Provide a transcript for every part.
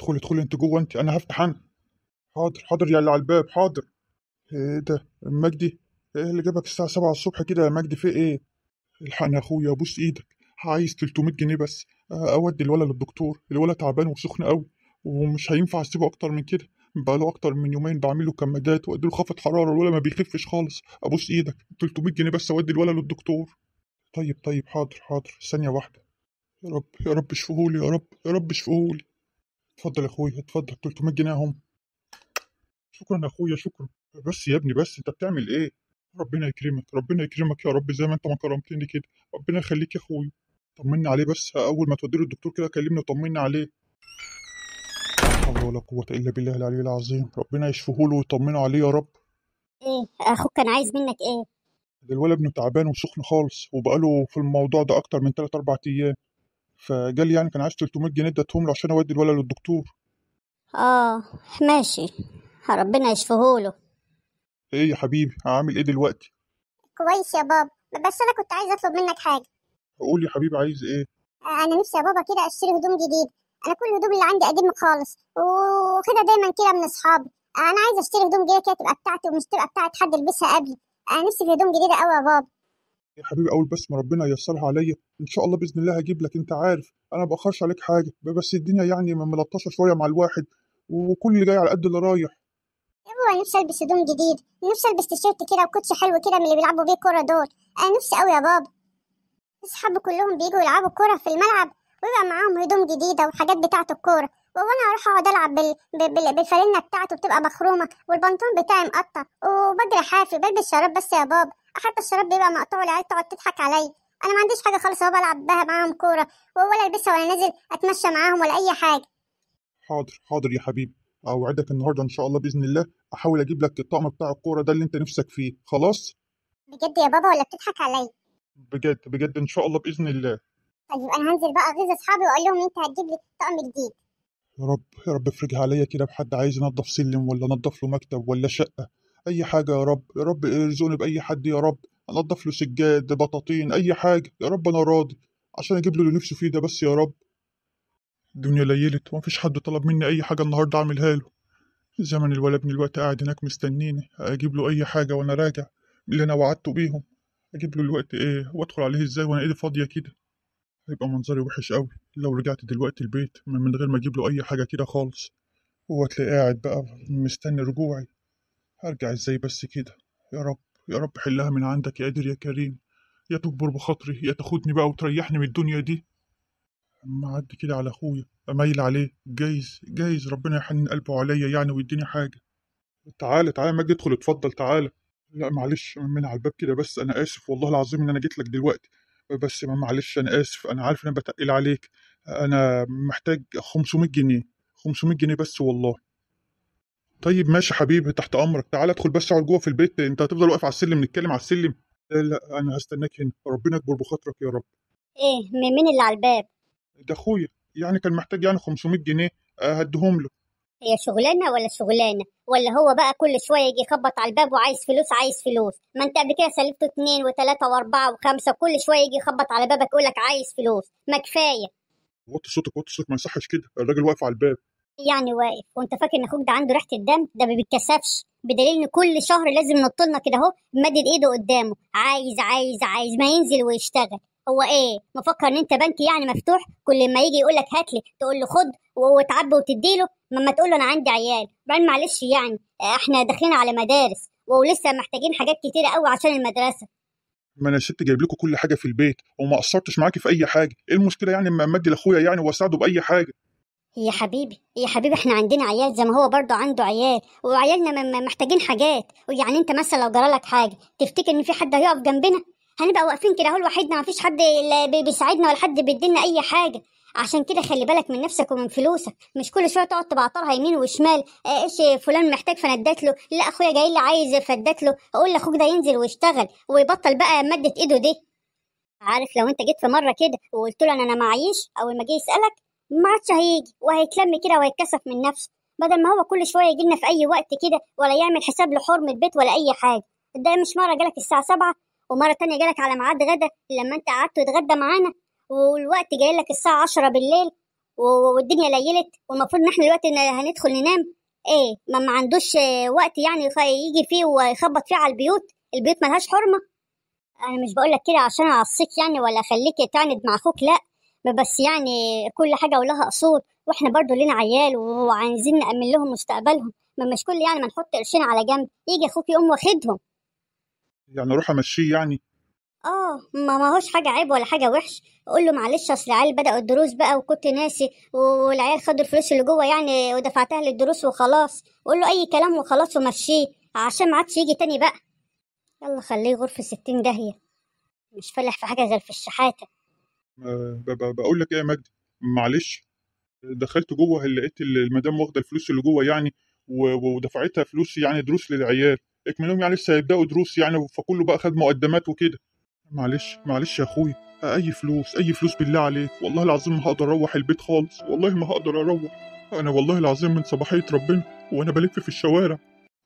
ادخل ادخل انت جوه انت انا هفتح انا حاضر حاضر يا اللي على الباب حاضر ايه ده مجدي ايه اللي جابك الساعه 7 الصبح كده يا مجدي في ايه الحقني يا اخويا ابوس ايدك عايز 300 جنيه بس اودي الولد للدكتور الولد تعبان وسخن قوي ومش هينفع اسيبه اكتر من كده بقاله اكتر من يومين بعمل له كمادات واديله خفض حراره الولد ما بيخفش خالص ابوس ايدك 300 جنيه بس اودي الولد للدكتور طيب طيب حاضر حاضر ثانيه واحده يا رب يا رب اشفهولي يا رب يا رب اشفهولي اتفضل يا اخويا اتفضل 300 جنيه اهم شكرا يا اخويا شكرا بس يا ابني بس انت بتعمل ايه ربنا يكرمك ربنا يكرمك يا رب زي ما انت ما كرمتني كده ربنا يخليك يا اخويا طمنا عليه بس اول ما توديه للدكتور كده كلمني وطمنا عليه حول ولا قوة إلا بالله العلي العظيم ربنا يشفيه له ويطمنه عليه يا رب ايه اخوك كان عايز منك ايه ده الولد ابنه تعبان وسخن خالص وبقاله في الموضوع ده اكتر من 3 أربع ايام فقال لي يعني كان عايز 300 جنيه اديتهم له عشان اودي الولد للدكتور اه ماشي ربنا يشفيهوله ايه يا حبيبي هعمل ايه دلوقتي كويس يا بابا بس انا كنت عايز اطلب منك حاجه قول يا حبيبي عايز ايه آه، انا نفسي يا بابا كده اشتري هدوم جديد انا كل الهدوم اللي عندي قديمه خالص وكده دايما كده من اصحابي آه، انا عايز اشتري هدوم جديده كده تبقى بتاعتي ومش تبقى بتاعت حد يلبسها قبلي انا آه، نفسي في هدوم جديده قوي يا بابا يا حبيبي اول بس ما ربنا ييسرها عليا ان شاء الله باذن الله هجيب لك انت عارف انا باخرش عليك حاجه بس الدنيا يعني ملطشه شويه مع الواحد وكل اللي جاي على قد اللي رايح يابا نفسي البس هدوم جديد نفسي البس تيشيرت كده وكوتش حلو كده من اللي بيلعبوا بيه كوره دول انا نفسي قوي يا بابا اصحابي كلهم بيجوا يلعبوا كوره في الملعب ويبقى معاهم هدوم جديده وحاجات بتاعه الكوره وانا اروح اقعد العب بالفرينه بال... بالفانله بتاعته بتبقى مخرومه والبنطلون بتاعي مقطع وبجري حافي بلبس شراب بس يا بابا حتى الشراب بيبقى مقطوع العيال تقعد تضحك عليا انا ما عنديش حاجه خالص ولا بلعب بها معاهم كوره ولا البسها ولا نازل اتمشى معاهم ولا اي حاجه حاضر حاضر يا حبيبي اوعدك النهارده ان شاء الله باذن الله احاول اجيب لك الطقم بتاع الكوره ده اللي انت نفسك فيه خلاص بجد يا بابا ولا بتضحك عليا بجد بجد ان شاء الله باذن الله طيب انا هنزل بقى اغيظ اصحابي واقول لهم انت هتجيب لي طقم جديد يا رب يا رب افرجها عليا كده بحد عايز ينضف سلم ولا نضف له مكتب ولا شقه اي حاجه يا رب يا رب ارزقني باي حد يا رب انضف له سجاد بطاطين اي حاجه يا رب انا راضي عشان اجيب له اللي نفسه فيه ده بس يا رب الدنيا ليلت ومفيش حد طلب مني اي حاجه النهارده اعملها له زمن الولا ابن الوقت قاعد هناك مستنيني اجيب له اي حاجه وانا راجع اللي انا وعدته بيهم اجيب له الوقت ايه وادخل عليه ازاي وانا ايدي فاضيه كده هيبقى منظري وحش قوي لو رجعت دلوقتي البيت من غير ما اجيب له اي حاجه كده خالص وهتلاقيه قاعد بقى مستني رجوعي هرجع ازاي بس كده يا رب يا رب حلها من عندك يا قادر يا كريم يا تكبر بخاطري يا تاخدني بقى وتريحني من الدنيا دي اما اعدي كده على اخويا اميل عليه جايز جايز ربنا يحنن قلبه عليا يعني ويديني حاجه تعالى تعالى ما ادخل اتفضل تعالى لا معلش من على الباب كده بس انا اسف والله العظيم ان انا جيت لك دلوقتي بس ما معلش انا اسف انا عارف ان انا بتقل عليك انا محتاج 500 جنيه 500 جنيه بس والله طيب ماشي حبيبي تحت امرك تعالى ادخل بس اقعد جوه في البيت انت هتفضل واقف على السلم نتكلم على السلم لا لا انا هستناك هنا ربنا يكبر بخاطرك يا رب ايه مين اللي على الباب ده اخويا يعني كان محتاج يعني 500 جنيه آه، هديهم له هي شغلانه ولا شغلانه ولا هو بقى كل شويه يجي يخبط على الباب وعايز فلوس عايز فلوس ما انت قبل كده سلفته اتنين وتلاته واربعه وخمسه كل شويه يجي يخبط على بابك يقول لك عايز فلوس ما كفايه وطي صوتك وطي صوتك ما يصحش كده الراجل واقف على الباب يعني واقف وانت فاكر ان اخوك ده عنده ريحه الدم ده ما بيتكسفش بدليل ان كل شهر لازم نط لنا كده اهو مدد ايده قدامه عايز عايز عايز ما ينزل ويشتغل هو ايه مفكر ان انت بنك يعني مفتوح كل ما يجي يقول لك هات لي تقول له خد وتعبي له ما تقول له انا عندي عيال بعدين معلش يعني احنا داخلين على مدارس ولسه محتاجين حاجات كتيره قوي عشان المدرسه ما انا ست جايب لكم كل حاجه في البيت وما قصرتش معاكي في اي حاجه ايه المشكله يعني اما امدي لاخويا يعني واساعده باي حاجه يا حبيبي يا حبيبي احنا عندنا عيال زي ما هو برضه عنده عيال وعيالنا محتاجين حاجات ويعني انت مثلا لو جرالك حاجه تفتكر ان في حد هيقف جنبنا هنبقى واقفين كده اهو لوحدنا مفيش حد بيساعدنا ولا حد بيدينا اي حاجه عشان كده خلي بالك من نفسك ومن فلوسك مش كل شويه تقعد تبعطرها يمين وشمال آه، ايش فلان محتاج فندات له لا اخويا جاي لي عايز فندات له اقول لاخوك ده ينزل ويشتغل ويبطل بقى ماده ايده دي عارف لو انت جيت في مره كده وقلت له انا معيش اول ما جه يسالك ما عادش هيجي وهيتلم كده وهيتكسف من نفسه بدل ما هو كل شويه يجي لنا في اي وقت كده ولا يعمل حساب لحرمه بيت ولا اي حاجه ده مش مره جالك الساعه سبعة ومره تانية جالك على ميعاد غدا لما انت قعدت تتغدى معانا والوقت جاي لك الساعه عشرة بالليل والدنيا ليلت والمفروض ان احنا دلوقتي هندخل ننام ايه ما ما عندوش وقت يعني يجي فيه ويخبط فيه على البيوت البيوت ملهاش حرمه انا مش بقول لك كده عشان اعصيك يعني ولا اخليك تعند مع اخوك لا بس يعني كل حاجة ولها أصول وإحنا برضو لنا عيال وعايزين نأمن لهم مستقبلهم ما مش كل يعني ما نحط قرشين على جنب يجي أخوك يقوم واخدهم يعني أروح أمشيه يعني اه ما ماهوش حاجه عيب ولا حاجه وحش اقول له معلش اصل العيال بداوا الدروس بقى وكنت ناسي والعيال خدوا الفلوس اللي جوه يعني ودفعتها للدروس وخلاص قول له اي كلام وخلاص ومشيه عشان ما عادش يجي تاني بقى يلا خليه غرفه ستين داهيه مش فالح في حاجه غير في الشحاته آه، بقول لك ايه يا مجدي معلش دخلت جوه لقيت المدام واخده الفلوس اللي جوه يعني ودفعتها فلوس يعني دروس للعيال اكملهم يعني لسه هيبداوا دروس يعني فكله بقى خد مقدمات وكده معلش معلش يا اخوي اي فلوس اي فلوس بالله عليك والله العظيم ما هقدر اروح البيت خالص والله ما هقدر اروح انا والله العظيم من صباحيه ربنا وانا بلف في الشوارع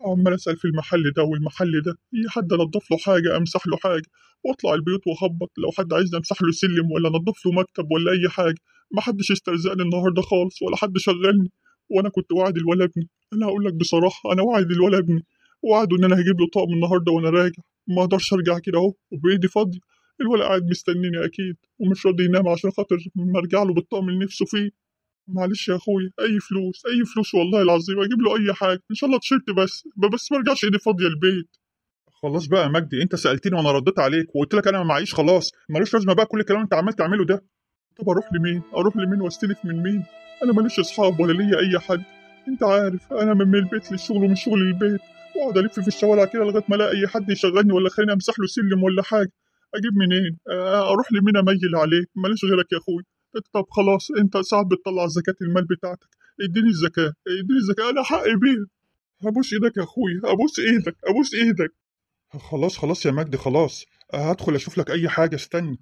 عمال اسال في المحل ده والمحل ده اي حد نضف له حاجه امسح له حاجه واطلع البيوت واخبط لو حد عايزني امسح له سلم ولا نضف له مكتب ولا اي حاجه ما حدش استرزقني النهارده خالص ولا حد شغلني وانا كنت واعد الولا ابني انا هقول لك بصراحه انا واعد الولا ابني وعدوا ان انا هجيب له طقم النهارده وانا راجع ما اقدرش ارجع كده اهو وبايدي فاضيه الولد قاعد مستنيني اكيد ومش راضي ينام عشان خاطر ما ارجع له بالطقم اللي نفسه فيه معلش يا اخويا اي فلوس اي فلوس والله العظيم اجيب له اي حاجه ان شاء الله تيشيرت بس بس ما ارجعش ايدي فاضيه البيت خلاص بقى يا مجدي انت سالتني وانا رديت عليك وقلت لك انا ما معيش خلاص ملوش لازمه بقى كل الكلام انت عمال تعمله ده طب اروح لمين اروح لمين واستلف من مين انا ماليش اصحاب ولا ليا اي حد انت عارف انا من البيت للشغل ومن الشغل للبيت واقعد الف في الشوارع كده لغايه ما الاقي اي حد يشغلني ولا خليني امسح له سلم ولا حاجه اجيب منين اروح لمين اميل عليه ماليش غيرك يا اخويا طب خلاص انت صعب تطلع زكاه المال بتاعتك اديني الزكاه اديني الزكاه انا حقي بيها ابوس ايدك يا اخويا ابوس ايدك ابوس ايدك خلاص خلاص يا مجدي خلاص هدخل اشوف لك اي حاجه استني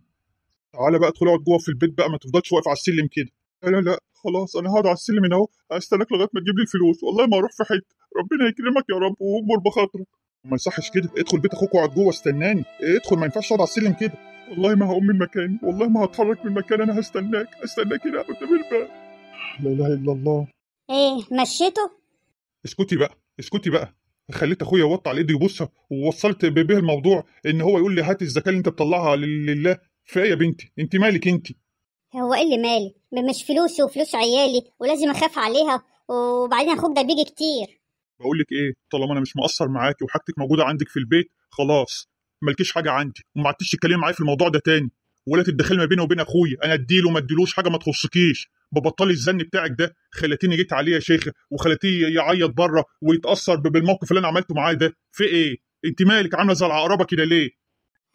تعالى بقى ادخل اقعد جوه في البيت بقى ما تفضلش واقف على السلم كده لا لا خلاص انا هقعد على السلم هنا اهو هستناك لغايه ما تجيب لي الفلوس والله ما اروح في حته ربنا يكرمك يا رب واجبر بخاطرك ما يصحش كده ادخل بيت اخوك واقعد جوه استناني ادخل ما ينفعش اقعد على السلم كده والله ما هقوم من مكاني والله ما هتحرك من مكاني انا هستناك هستناك هنا قدام الباب لا اله الا الله ايه مشيته اسكتي بقى اسكتي بقى خليت اخويا يوطى على ايده يبصها ووصلت بيه الموضوع ان هو يقول لي هات الزكاه اللي انت بتطلعها لله في يا بنتي انت مالك انت هو ايه اللي مالي مش فلوسي وفلوس عيالي ولازم اخاف عليها وبعدين اخوك ده بيجي كتير بقول لك ايه طالما انا مش مقصر معاكي وحاجتك موجوده عندك في البيت خلاص مالكيش حاجه عندي وما عدتش تتكلمي معايا في الموضوع ده تاني ولا تتدخلي ما بيني وبين اخويا انا اديله ما اديلوش حاجه ما تخصكيش ببطلي الزن بتاعك ده خلتيني جيت عليه يا شيخ وخلتيه يعيط بره ويتاثر بالموقف اللي انا عملته معاه ده في ايه انت مالك عامله زي العقربه كده ليه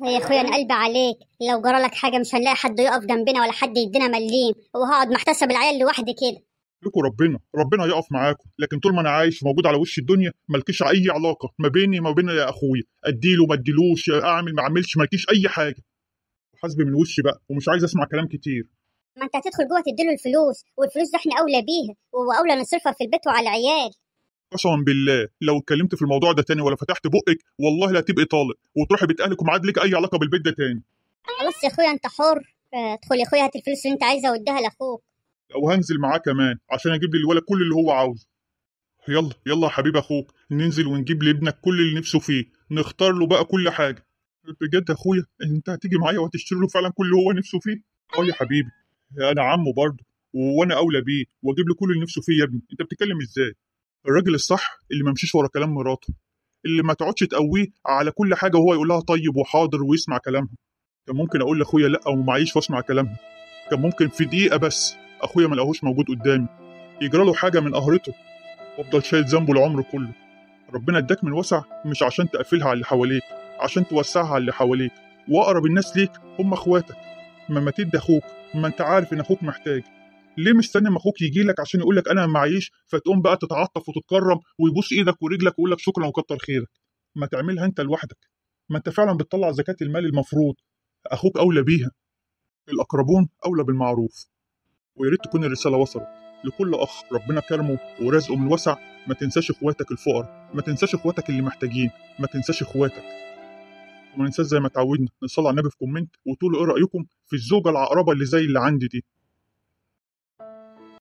يا اخويا انا قلبي عليك لو جرى لك حاجه مش هنلاقي حد يقف جنبنا ولا حد يدينا مليم وهقعد محتسب العيال لوحدي كده لكم ربنا ربنا يقف معاكم لكن طول ما انا عايش موجود على وش الدنيا مالكيش اي علاقه ما بيني وما بين يا اخويا اديله ما اديلوش اعمل ما اعملش مالكيش اي حاجه حاسبي من وشي بقى ومش عايز اسمع كلام كتير ما انت هتدخل جوه تديله الفلوس والفلوس ده احنا اولى بيها واولى نصرفها في البيت وعلى العيال قسما بالله لو اتكلمت في الموضوع ده تاني ولا فتحت بقك والله لا هتبقي طالق وتروحي بيت اهلك وما عاد لك اي علاقه بالبيت ده تاني خلاص يا اخويا انت حر آه، ادخل يا اخويا هات الفلوس اللي انت عايزها واديها لاخوك او هنزل معاه كمان عشان اجيب للولد كل اللي هو عاوزه يلا يلا يا حبيب اخوك ننزل ونجيب لابنك كل اللي نفسه فيه نختار له بقى كل حاجه بجد اخويا انت هتيجي معايا وهتشتري له فعلا كل اللي هو نفسه فيه اه يا حبيبي انا عمه برضه وانا اولى بيه واجيب له كل اللي نفسه فيه يا ابني انت بتتكلم ازاي الراجل الصح اللي ما يمشيش ورا كلام مراته اللي ما تقعدش تقويه على كل حاجه وهو يقول لها طيب وحاضر ويسمع كلامها كان ممكن اقول لاخويا لا ومعيش واسمع كلامها كان ممكن في دقيقه بس اخويا ما لقاهوش موجود قدامي يجرى له حاجه من قهرته وافضل شايل ذنبه العمر كله ربنا اداك من وسع مش عشان تقفلها على اللي حواليك عشان توسعها على اللي حواليك واقرب الناس ليك هم اخواتك ما ما تدي اخوك ما انت عارف ان اخوك محتاج ليه مستني ما اخوك يجي لك عشان يقول لك انا معيش فتقوم بقى تتعطف وتتكرم ويبوس ايدك ورجلك ويقول لك شكرا وكتر خيرك ما تعملها انت لوحدك ما انت فعلا بتطلع زكاه المال المفروض اخوك اولى بيها الاقربون اولى بالمعروف ويا ريت تكون الرسالة وصلت لكل أخ ربنا كرمه ورزقه من وسع ما تنساش إخواتك الفقر ما تنساش إخواتك اللي محتاجين ما تنساش إخواتك وما ننساش زي ما اتعودنا نصلي على النبي في كومنت وتقولوا إيه رأيكم في الزوجة العقربة اللي زي اللي عندي دي